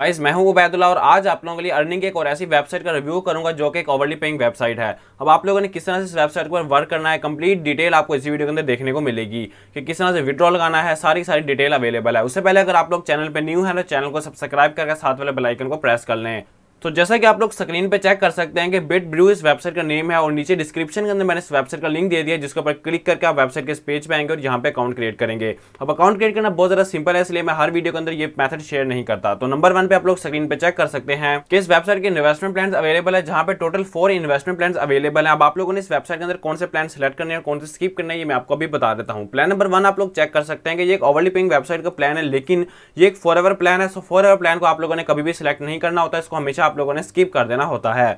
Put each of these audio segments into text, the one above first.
guys मैं हूं उबैदुल्ला और आज आप लोगों के लिए अर्निंग एक और ऐसी वेबसाइट का रिव्यू करूंगा जो कि एक ओवरली पेइंग वेबसाइट है अब आप लोगों ने किस तरह से इस वेबसाइट पर वर्क करना है कंप्लीट डिटेल आपको इसी वीडियो के अंदर देखने को मिलेगी कि किस तरह से विड्रॉ लगाना है सारी सारी डिटेल अवेलेबल है उससे पहले अगर आप लोग चैनल पर न्यू है तो चैनल को सब्सक्राइब करके साथ वाले बेलाइकन को प्रेस कर लें तो जैसा कि आप लोग स्क्रीन पे चेक कर सकते हैं कि बिट ब्रू इस वेबसाइट का नेम है और नीचे डिस्क्रिप्शन के अंदर मैंने इस वेबसाइट का लिंक दे दिया जिसके ऊपर क्लिक करके आप वेबसाइट के इस पेज पे आएंगे और यहाँ पे अकाउंट क्रिएट करेंगे अब अकाउंट क्रिएट करना बहुत ज़्यादा सिंपल है इसलिए मैं हर वीडियो के अंदर ये मैथड शेयर नहीं करता तो नंबर वन पे आप लोग स्क्रीन पे चेक कर सकते हैं कि इस वेबसाइट के इन्वेस्टमेंट प्लान अवेलेबल है जहाँ पे total four investment plan available है अब आप लोगों ने इस वेबसाइट के अंदर कौन से प्लान सेलेक्ट करने और कौन से स्किप करना है ये मैं आपको अभी बता देता हूँ प्लान नंबर वन आप लोग चेक कर सकते हैं कि ये एक ओवरलिपिंग वेबसाइट का प्लान है लेकिन ये एक फोर प्लान है सो फोर प्लान को आप लोगों ने कभी भी सिलेक्ट नहीं करना होता इसको हमेशा लोगों ने स्किप कर देना होता है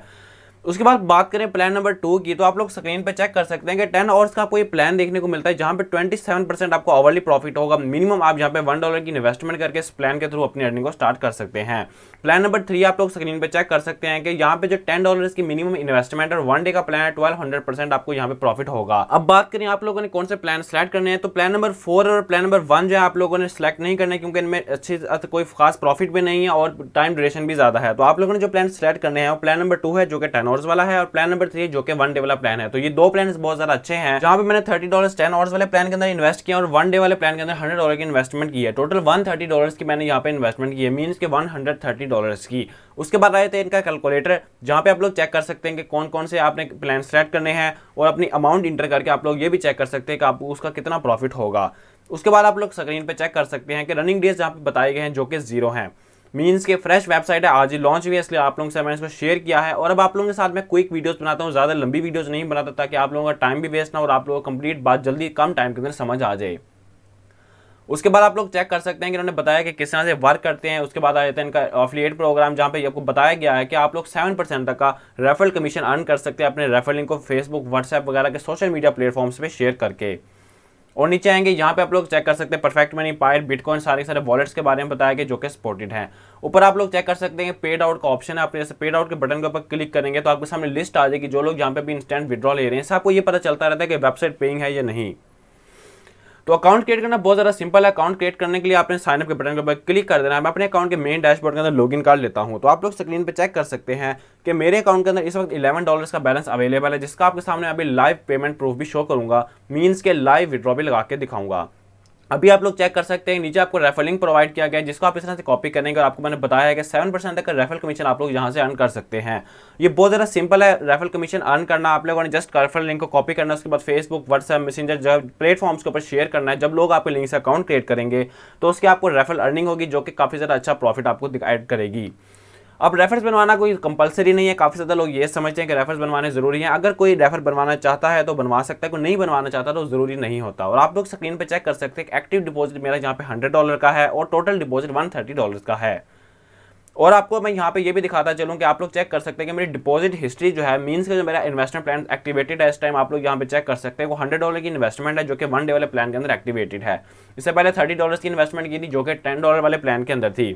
उसके बाद बात करें प्लान नंबर टू की तो आप लोग स्क्रीन पे चेक कर सकते हैं कि टेन आवर्स का आपको ये प्लान देखने को मिलता है जहां पे 27 परसेंट आपको अवरली प्रॉफिट होगा मिनिमम आप जहां पे वन डॉलर की इन्वेस्टमेंट करके इस प्लान के थ्रू अपनी अर्निंग को स्टार्ट कर सकते हैं प्लान नंबर थ्री आप लोग स्क्रीन पर चेक कर सकते हैं कि यहाँ पे जो टेन डॉलर की मिनिमम इन्वेस्टमेंट और वन डे का प्लान है ट्वेल्व आपको यहाँ पे प्रॉफिट होगा अब बात करें आप लोगों ने कौन से प्लान सेलेक्ट करने हैं तो प्लान नंबर फोर और प्लान नंबर वन जो है आप लोगों ने सेलेक्ट नहीं करने क्योंकि इनमें अच्छी कोई खास प्रॉफिट भी नहीं है और टाइम ड्यूरेशन भी ज्यादा है तो आप लोगों ने जो प्लान सेलेक्ट करने हैं वो प्लान नंबर टू है जो कि टेन ऑर्स वाला है और प्लान नंबर थ्री जो कि वन डे वाला प्लान है तो ये दो प्लान बहुत ज्यादा अच्छे हैं जहां पर मैंने थर्टी डॉलर टेन ऑर्स वाले प्लान के अंदर इन्वेस्ट किया और वन डे वाले प्लान के अंदर हंड्रेड डॉलर की इन्वेस्टमेंट की है टोटल वन थर्टी डॉलर की मैंने यहाँ पे इन्वेस्टमेंट की है मीन के वन हंड्रेड थर्टी डॉलर की उसके बाद आए थे इनका कैलकुलेटर जहां पे आप लोग चेक कर सकते हैं कि कौन कौन से आपने प्लान सेलेक्ट करने हैं और अपनी अमाउंट इंटर करके आप लोग ये भी चेक कर सकते हैं कि आप उसका कितना प्रॉफिट होगा उसके बाद आप लोग स्क्रीन पे चेक कर सकते हैं कि रनिंग डेज यहाँ पे बताए गए हैं जो कि जीरो हैं मीन्स के फ्रेश वेबसाइट है आज ही लॉन्च हुई है इसलिए आप लोगों से मैंने इसको शेयर किया है और अब आप लोगों के साथ मैं क्विक वीडियोस बनाता हूँ ज़्यादा लंबी वीडियोस नहीं बनाता ताकि आप लोगों का टाइम भी वेस्ट ना और आप लोगों को कंप्लीट बात जल्दी कम टाइम के अंदर समझ आ जाए उसके बाद आप लोग चेक कर सकते हैं कि उन्होंने बताया कि किस तरह से वर्क करते हैं उसके बाद आ जाते हैं इनका ऑफिलिएट प्रोग्राम जहाँ पे आपको बताया गया है कि आप लोग सेवन परसेंट तक का रेफरल कमीशन अर्न कर सकते हैं अपने रेफर लिंक को फेसबुक व्हाट्सएप वगैरह के सोशल मीडिया प्लेटफॉर्म्स पर शेयर करके और नीचे आएंगे यहाँ पे आप लोग चेक कर सकते हैं परफेक्ट मनी पायर बिटकॉइन सारे सारे वॉलेट्स के बारे में बताया गया जो कि सपोर्टेड है ऊपर आप लोग चेक कर सकते हैं पेड आउट का ऑप्शन है आप जैसे पेड आउट के बटन के ऊपर क्लिक करेंगे तो आपके सामने लिस्ट आ जाएगी जो लोग यहाँ पे भी इंस्टेंट विद्रॉ ले रहे हैं आपको ये पता चलता रहता है कि वेबसाइट पेइंग है या नहीं तो अकाउंट क्रिएट करना बहुत ज़्यादा सिंपल है अकाउंट क्रिएट करने के लिए आपने साइनअप के बटन के ऊपर क्लिक कर देना है मैं अपने अकाउंट के मेन डैशबोर्ड के अंदर लॉगिन कार्ड लेता हूँ तो आप लोग स्क्रीन पर चेक कर सकते हैं कि मेरे अकाउंट के अंदर इस वक्त इलेवन डॉलर्स का बैलेंस अवेलेबल है जिसका आपके सामने अभी लाइव पेमेंट प्रूफ भी शो करूँगा मीन्स के लाइव विड्रॉ भी लगा के दिखाऊंगा अभी आप लोग चेक कर सकते हैं नीचे आपको रेफर लिंक प्रोवाइड किया गया है जिसको आप इस तरह से कॉपी करेंगे और आपको मैंने बताया है कि सेवन परसेंट तक का रेफर कमीशन आप लोग यहाँ से अर्न कर सकते हैं ये बहुत ज़्यादा सिंपल है रेफर कमीशन अर्न करना आप लोगों ने जस्ट रेफर लिंक को कॉपी करना उसके बाद फेसबुक व्हाट्सएप मैसेंजर जब प्लेटफॉर्म्स के ऊपर शेयर करना है जब लोग आपके लिंक से अकाउंट क्रिएट करेंगे तो उसकी आपको रेफर अर्निंग होगी जो कि काफ़ी ज़्यादा अच्छा प्रॉफिट आपको एड करेगी अब रेफरेंस बनवाना कोई कंपलसरी नहीं है काफ़ी ज़्यादा लोग ये समझते हैं कि रेफरेंस बनवाने ज़रूरी हैं अगर कोई रेफर बनवाना चाहता है तो बनवा सकता है कोई नहीं बनवाना चाहता तो ज़रूरी नहीं होता और आप लोग स्क्रीन पर चेक कर सकते हैं एक्टिव डिपोजिट मेरा यहाँ पे हंड्रेड डॉलर का है और total deposit one thirty dollar का है और आपको मैं यहाँ पे ये भी दिखाता चलूँ कि आप लोग चेक कर सकते हैं कि मेरी डिपॉजिट हिस्ट्री जो है मींस का जो मेरा इन्वेस्टमेंट प्लान एक्टिवेटेड है इस टाइम आप लोग यहाँ पे चेक कर सकते हैं वो हंड्रेड डॉलर की इन्वेस्टमेंट है जो कि वन डे वाले प्लान के अंदर एक्टिवेटेड है इससे पहले थर्टी डॉलर की इन्वेस्टमेंट की थी जो कि टेन डॉलर वाले प्लान के अंदर थी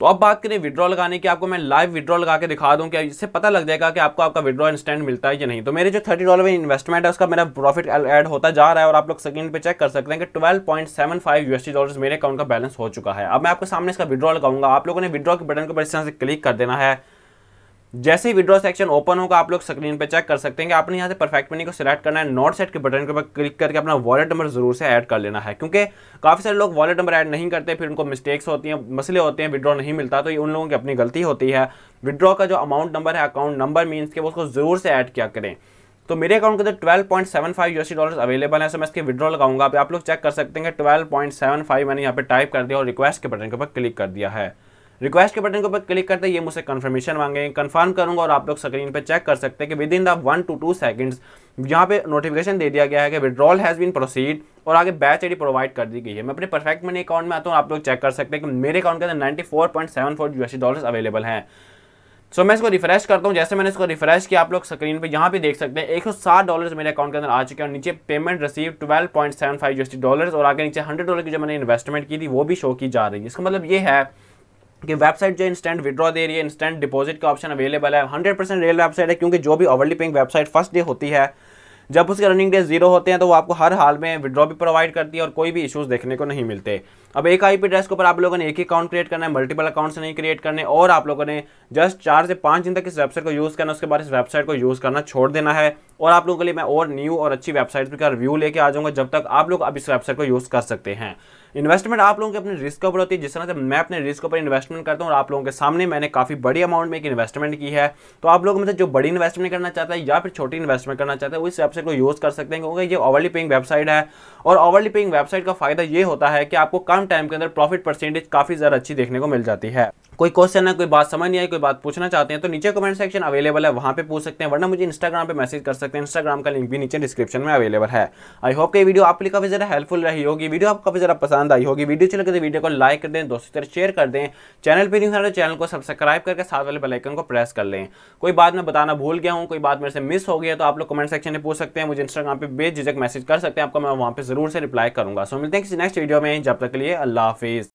तो अब बात करें विड्रॉ लगाने की आपको मैं लाइव विड्रॉ लगा के दिखा दूं क्या इससे पता लग जाएगा कि आपको आपका विड्रॉ इंस्टेंट मिलता है या नहीं तो मेरे जो थर्टी डॉलर में इन्वेस्टमेंट है उसका मेरा प्रॉफिट ऐड होता जा रहा है और आप लोग सेकंड पे चेक कर सकते हैं कि twelve point seven five USD dollar मेरे अकाउंट का बैलेंस हो चुका है अब मैं आपके सामने इसका विड्रॉ लगाऊंगा आप लोगों ने विड्रॉ के बटन को बड़ी तरह से क्लिक कर देना है जैसे ही विड्रॉ सेक्शन ओपन होगा आप लोग स्क्रीन पे चेक कर सकते हैं कि आपने यहाँ से परफेक्ट मनी को सिलेक्ट करना है नॉट सेट के बटन के ऊपर क्लिक करके अपना वॉलेट नंबर जरूर से ऐड कर लेना है क्योंकि काफ़ी सारे लोग वॉलेट नंबर ऐड नहीं करते फिर उनको मिस्टेक्स होती हैं मसले होते हैं विड्रॉ नहीं मिलता तो ये उन लोगों की अपनी गलती होती है विड्रॉ का जो अमाउंट नंबर है अकाउंट नंबर मीन्स के वो उसको ज़रूर से ऐड किया करें तो मेरे अकाउंट के अंदर twelve point seven five USD dollar available है सो मैं इसके विड्रॉ लगाऊंगा आप लोग चेक कर सकते हैं ट्वेल्व पॉइंट सेवन फाइव मैंने यहाँ पे टाइप कर दिया और रिक्वेस्ट के बटन के ऊपर क्लिक कर दिया है रिक्वेस्ट के बटन के ऊपर क्लिक करते ये मुझसे कन्फर्मेशन मांगेंगे कन्फर्म करूंगा और आप लोग स्क्रीन पर चेक कर सकते हैं कि within the one two two seconds यहाँ पे नोटिफिकेशन दे दिया गया है कि विड्रॉल हैज़ बीन प्रोसीड और आगे बैच आई प्रोवाइड कर दी गई है मैं अपने परफेक्ट मनी अकाउंट में आता हूँ आप लोग चेक कर सकते हैं कि मेरे अकाउंट के अंदर नाइन्टी फोर डॉलर अवेलेबल हैं सो so, मैं इसको रिफ्रेश करता हूँ जैसे मैंने इसको रिफ्रेश किया आप लोग स्क्रीन पे यहाँ पे देख सकते हैं 160 डॉलर्स मेरे अकाउंट के अंदर आ चुके हैं और नीचे पेमेंट रिसीव 12.75 पॉइंट डॉलर्स और आगे नीचे 100 डॉलर की जो मैंने इन्वेस्टमेंट की थी वो भी शो की जा रही है इसका मतलब ये है कि वेबसाइट जो इंस्टेंट विड्रॉ दे रही है इंस्टेंट डिपॉजिट का ऑप्शन अवेलेबल है हंड्रेड परसेंट रियल वेबसाइट है क्योंकि जो भी overly paying website first day होती है जब उसके रनिंग डे जीरो होते हैं तो वो आपको हर हाल में विड्रॉ भी प्रोवाइड करती है और कोई भी इशूज़ देखने को नहीं मिलते अब एक आईपी एड्रेस के ऊपर आप लोगों ने एक ही अकाउंट क्रिएट करना है मल्टीपल अकाउंट्स नहीं क्रिएट करने और आप लोगों ने जस्ट चार से पाँच दिन तक इस वेबसाइट को यूज़ करना उसके बाद इस वेबसाइट को यूज़ करना छोड़ देना है और आप लोगों के लिए मैं और न्यू और अच्छी वेबसाइट का रिव्यू लेके आ जाऊँगा जब तक आप लोग अब इस वेबसाइट को यूज़ कर सकते हैं इन्वेस्टमेंट आप लोगों के अपने रिस्क के ऊपर होती है जिस तरह से मैं अपने रिस्क के ऊपर इन्वेस्टमेंट करता हूँ और आप लोगों के सामने मैंने काफ़ी बड़ी अमाउंट में एक इन्वेस्टमेंट की है तो आप लोग मतलब जो बड़ी इन्वेस्टमेंट करना चाहता है या फिर छोटी इन्वेस्टमेंट करना चाहता है वो इस वेबसाइट को यूज़ कर सकते हैं क्योंकि ये ओवरली पेइंग वेबसाइट है और ओवरली पेइंग वेबसाइट का फायदा ये होता है कि आपको कम लॉन्ग टाइम के अंदर प्रॉफिट परसेंटेज काफ़ी ज़्यादा अच्छी देखने को मिल जाती है कोई क्वेश्चन है कोई बात समझ नहीं आई कोई बात पूछना चाहते हैं तो नीचे कमेंट सेक्शन अवेलेबल है वहाँ पे पूछ सकते हैं वरना मुझे इंस्टाग्राम पे मैसेज कर सकते हैं इंस्टाग्राम का लिंक भी नीचे डिस्क्रिप्शन में अवेलेबल है आई होप कि वीडियो आपके लिए काफ़ी ज़्यादा हेल्पफुल रही होगी वीडियो आपको काफ़ी ज़्यादा पसंद आई होगी वीडियो अच्छी लगे तो वीडियो को लाइक कर दें दोस्तों तरह शेयर कर दें चैनल पर नहीं हमारे चैनल तो को सब्सक्राइब करके साथ वाले बेलाइकन को प्रेस कर लें कोई बात मैं बताना भूल गया हूँ कोई बात मेरे से मिस हो गया तो आप लोग कमेंट सेक्शन में पूछ सकते हैं मुझे इंस्टाग्राम पर बेझिझक मैसेज कर सकते हैं आपको मैं वहाँ पर जरूर से रिप्लाई करूँगा सो मिलते हैं किसी नेक्स्ट वीडियो में जब तक के लिए अल्लाह हाफिज़